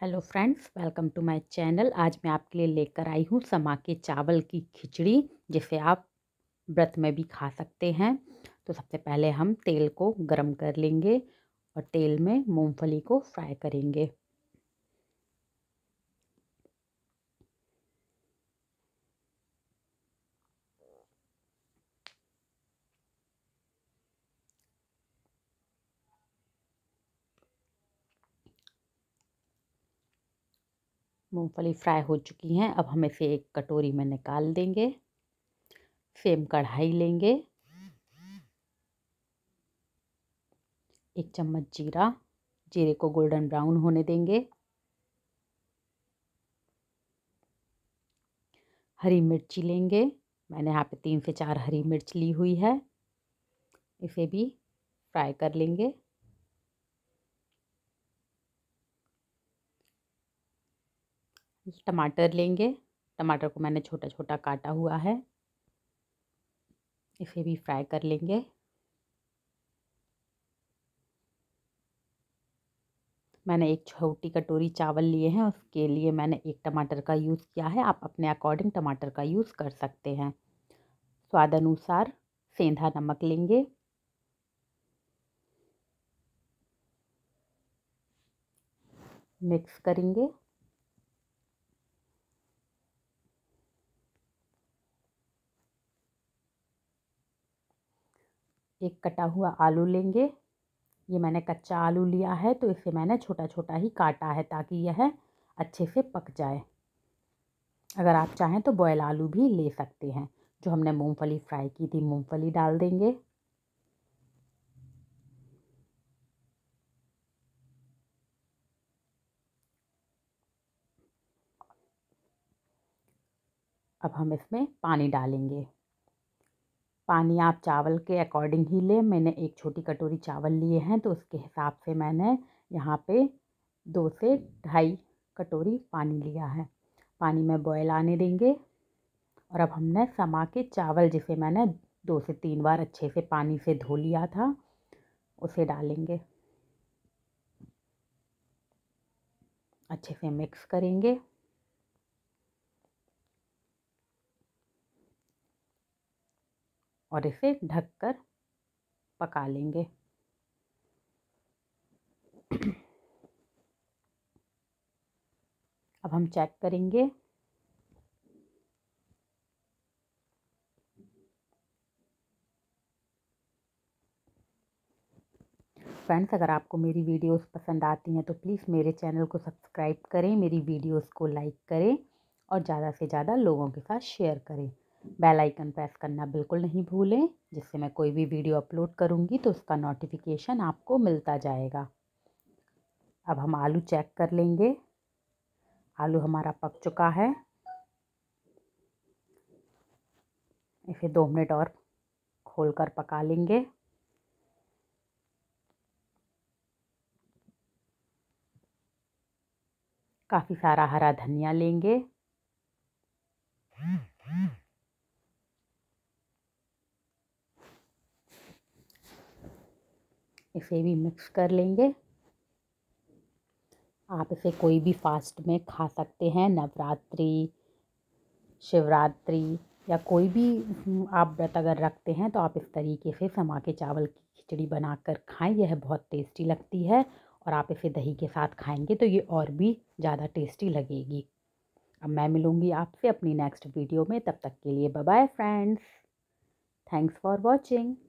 hello friends welcome to my channel आज मैं आपके लिए लेकर आई हूँ समा के चावल की खिचड़ी जिसे आप व्रत में भी खा सकते हैं तो सबसे पहले हम तेल को गरम कर लेंगे और तेल में मूंगफली को फ्राई करेंगे मूंगफली फ्राई हो चुकी हैं अब हम इसे एक कटोरी में निकाल देंगे सेम कढ़ाई लेंगे एक चम्मच जीरा जीरे को गोल्डन ब्राउन होने देंगे हरी मिर्ची लेंगे मैंने यहाँ पे तीन से चार हरी मिर्च ली हुई है इसे भी फ्राई कर लेंगे टमाटर लेंगे टमाटर को मैंने छोटा छोटा काटा हुआ है इसे भी फ्राई कर लेंगे मैंने एक छोटी कटोरी चावल लिए हैं उसके लिए मैंने एक टमाटर का यूज़ किया है आप अपने अकॉर्डिंग टमाटर का यूज़ कर सकते हैं स्वाद अनुसार सेंधा नमक लेंगे मिक्स करेंगे एक कटा हुआ आलू लेंगे ये मैंने कच्चा आलू लिया है तो इसे मैंने छोटा छोटा ही काटा है ताकि यह अच्छे से पक जाए अगर आप चाहें तो बॉयल आलू भी ले सकते हैं जो हमने मूंगफली फ्राई की थी मूंगफली डाल देंगे अब हम इसमें पानी डालेंगे पानी आप चावल के अकॉर्डिंग ही लें मैंने एक छोटी कटोरी चावल लिए हैं तो उसके हिसाब से मैंने यहाँ पे दो से ढाई कटोरी पानी लिया है पानी में बॉयल आने देंगे और अब हमने समा के चावल जिसे मैंने दो से तीन बार अच्छे से पानी से धो लिया था उसे डालेंगे अच्छे से मिक्स करेंगे और इसे ढककर पका लेंगे अब हम चेक करेंगे फ्रेंड्स अगर आपको मेरी वीडियोस पसंद आती हैं तो प्लीज़ मेरे चैनल को सब्सक्राइब करें मेरी वीडियोस को लाइक करें और ज़्यादा से ज़्यादा लोगों के साथ शेयर करें बेल आइकन प्रेस करना बिल्कुल नहीं भूलें जिससे मैं कोई भी वीडियो अपलोड करूंगी तो उसका नोटिफिकेशन आपको मिलता जाएगा अब हम आलू चेक कर लेंगे आलू हमारा पक चुका है इसे दो मिनट और खोल कर पका लेंगे काफ़ी सारा हरा धनिया लेंगे इसे भी मिक्स कर लेंगे आप इसे कोई भी फास्ट में खा सकते हैं नवरात्रि शिवरात्रि या कोई भी हम्म, आप व्रत अगर रखते हैं तो आप इस तरीके से समा के चावल की खिचड़ी बनाकर खाएं यह बहुत टेस्टी लगती है और आप इसे दही के साथ खाएंगे तो ये और भी ज़्यादा टेस्टी लगेगी अब मैं मिलूँगी आपसे अपनी नेक्स्ट वीडियो में तब तक के लिए bye friends thanks for watching